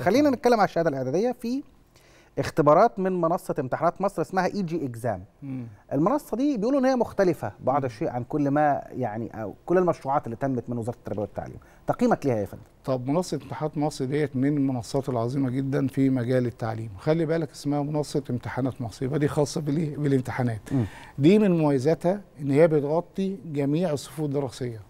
خلينا نتكلم على الشهاده الاعداديه في اختبارات من منصه امتحانات مصر اسمها اي جي اكزام المنصه دي بيقولوا ان هي مختلفه بعض الشيء عن كل ما يعني او كل المشروعات اللي تمت من وزاره التربيه والتعليم تقييمك ليها يا فندم طب منصه امتحانات مصر ديت من المنصات العظيمه جدا في مجال التعليم خلي بالك اسمها منصه امتحانات مصر يبقى دي خاصه بالامتحانات دي من مميزاتها ان هي بتغطي جميع الصفوف الدراسيه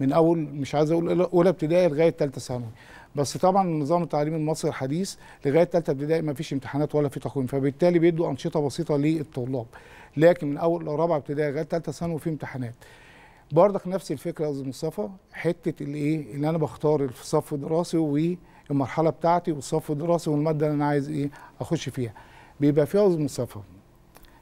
من اول مش عايز اقول اولى ابتدائي لغايه ثالثه ثانوي بس طبعا النظام التعليمي المصري الحديث لغايه ثالثه ابتدائي ما فيش امتحانات ولا في تقويم فبالتالي بيدوا انشطه بسيطه للطلاب لكن من اول رابعه ابتدائي لغايه ثالثه ثانوي في امتحانات برضك نفس الفكره يا استاذ مصطفى حته الايه ان انا بختار الصف الدراسي والمرحله بتاعتي والصف الدراسي والماده اللي انا عايز ايه اخش فيها بيبقى فيها يا استاذ مصطفى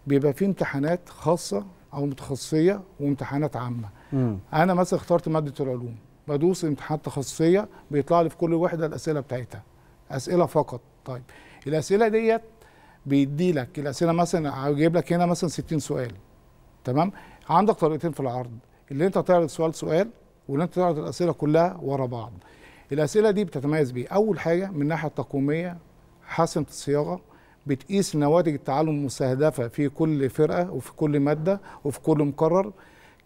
بيبقى في امتحانات خاصه او متخصصيه وامتحانات عامه مم. انا مثلا اخترت ماده العلوم بدوس امتحانات تخصصيه بيطلع لي في كل وحده الاسئله بتاعتها اسئله فقط طيب الاسئله ديت بيدي لك الاسئله مثلا هجيب لك هنا مثلا 60 سؤال تمام عندك طريقتين في العرض اللي انت تعرض سؤال سؤال واللي انت تعرض الاسئله كلها ورا بعض الاسئله دي بتتميز بيه اول حاجه من الناحيه التقويميه حسنه الصياغه بتقيس نواتج التعلم المستهدفه في كل فرقه وفي كل ماده وفي كل مقرر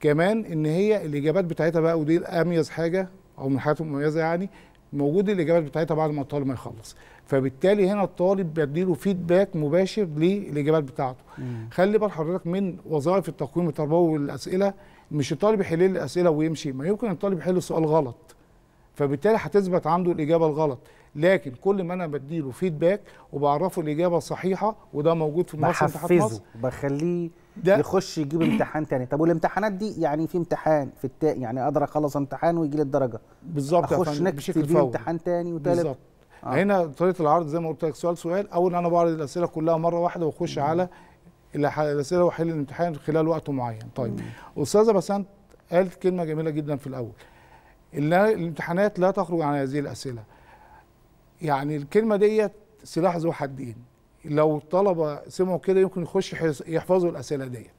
كمان ان هي الاجابات بتاعتها بقى ودي اميز حاجه او من الحاجات المميزه يعني موجود الاجابات بتاعتها بعد ما الطالب ما يخلص فبالتالي هنا الطالب له فيدباك مباشر للاجابات بتاعته مم. خلي بال حضرتك من وظائف التقويم التربوي والاسئله مش الطالب يحل الاسئله ويمشي ما يمكن الطالب يحل سؤال غلط فبالتالي هتثبت عنده الاجابه الغلط لكن كل ما انا بديله فيدباك وبعرفه الاجابه الصحيحه وده موجود في مصر بحفزه بخليه ده يخش يجيب امتحان تاني طب والامتحانات دي يعني في امتحان في التاء يعني اقدر اخلص امتحان ويجي لي الدرجه بالظبط اخش نكتب في امتحان تاني وتالت بالظبط آه. هنا طريقه العرض زي ما قلت لك سؤال سؤال اول انا بعرض الاسئله كلها مره واحده واخش على الاسئله واحل الامتحان خلال وقت معين طيب استاذه بسنت قالت كلمه جميله جدا في الاول الامتحانات لا تخرج عن هذه الاسئله يعني الكلمه ديت سلاح ذو حدين لو الطلبه سمعوا كده يمكن يخش يحفظوا الاسئله دي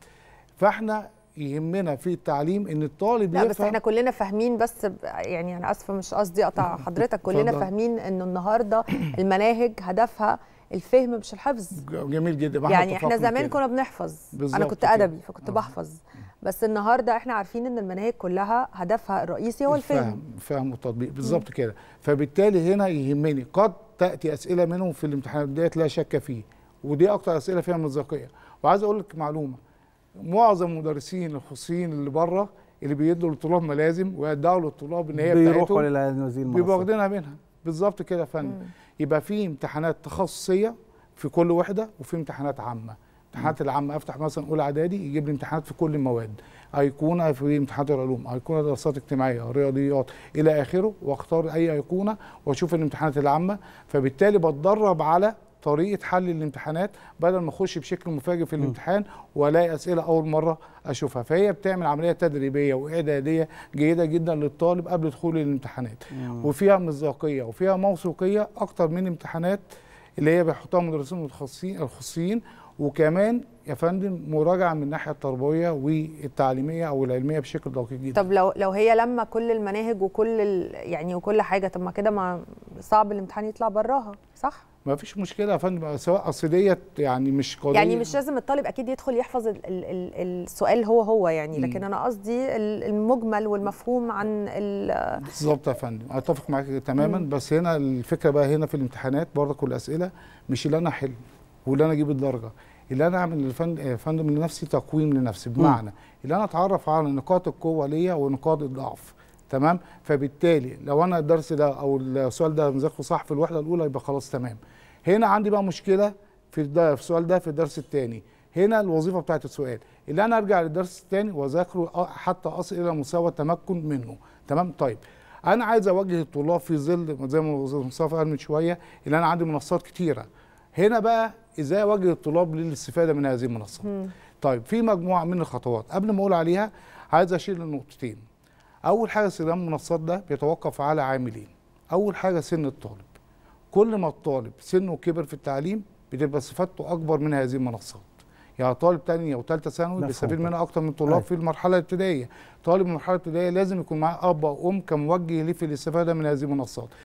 فاحنا يهمنا في التعليم ان الطالب لا بس احنا كلنا فاهمين بس يعني انا اسفه مش قصدي اقطع حضرتك كلنا فاهمين ان النهارده المناهج هدفها الفهم مش الحفظ جميل جدا يعني احنا زمان كنا بنحفظ انا كنت ادبي فكنت آه. بحفظ بس النهارده احنا عارفين ان المناهج كلها هدفها الرئيسي هو الفهم الفهم فهم والتطبيق بالظبط كده فبالتالي هنا يهمني قد تاتي اسئله منهم في الامتحانات ديت لا شك فيه ودي اكتر اسئله فيها مصداقيه وعايز اقول لك معلومه معظم المدرسين الخصوصيين اللي بره اللي بيدوا للطلاب ملازم ويدعوا للطلاب ان هي بتاعتهم بيروحوا للوزير بيبقوا واخدينها منها بالظبط كده يا فندم يبقى في امتحانات تخصصيه في كل وحده وفي امتحانات عامه الامتحانات العامه افتح مثلا اولى اعدادي يجيب لي امتحانات في كل المواد ايقونه في امتحانات العلوم ايقونه دراسات اجتماعيه رياضيات الى اخره واختار اي ايقونه واشوف الامتحانات العامه فبالتالي بتدرب على طريقه حل الامتحانات بدل ما اخش بشكل مفاجئ في الامتحان والاقي اسئله اول مره اشوفها فهي بتعمل عمليه تدريبيه واعداديه جيده جدا للطالب قبل دخول الامتحانات وفيها مصداقيه وفيها موثوقيه اكتر من امتحانات اللي هي بيحطها مدرسين متخصصين الخاصين وكمان يا فندم مراجعه من الناحيه التربويه والتعليميه او العلميه بشكل دقيق جدا طب لو لو هي لما كل المناهج وكل يعني وكل حاجه طب ما كده ما صعب الامتحان يطلع براها صح ما فيش مشكله يا فندم سواء اصليه يعني مش قضيه يعني مش لازم الطالب اكيد يدخل يحفظ الـ الـ السؤال هو هو يعني لكن م. انا قصدي المجمل والمفهوم عن بالظبط يا فندم اتفق معاك تماما م. بس هنا الفكره بقى هنا في الامتحانات برضك والاسئله مش اللي انا احل واللي انا اجيب الدرجه اللي انا اعمل فندم لنفسي تقويم لنفسي بمعنى م. اللي انا اتعرف على نقاط القوه ليا ونقاط الضعف تمام فبالتالي لو انا الدرس ده او السؤال ده مذاكره صح في الوحده الاولى يبقى خلاص تمام هنا عندي بقى مشكله في في السؤال ده في الدرس الثاني هنا الوظيفه بتاعت السؤال اللي انا ارجع للدرس الثاني واذاكره حتى اصل الى مستوى التمكن منه تمام طيب انا عايز اوجه الطلاب في ظل زي ما مصطفى قال من شويه اللي انا عندي منصات كتيره هنا بقى ازاي اوجه الطلاب للاستفاده من هذه المنصات طيب في مجموعه من الخطوات قبل ما اقول عليها عايز اشير لنقطتين اول حاجه استخدام المنصات ده بيتوقف على عاملين اول حاجه سن الطالب كل ما الطالب سنه كبر في التعليم بتبقى صفاته اكبر من هذه المنصات يعني طالب او ثالثه ثانوي بيستفيد منها اكتر من طلاب أيه. في المرحله الابتدائيه طالب المرحله الابتدائيه لازم يكون معاه اب او ام كموجه ليه في الاستفاده من هذه المنصات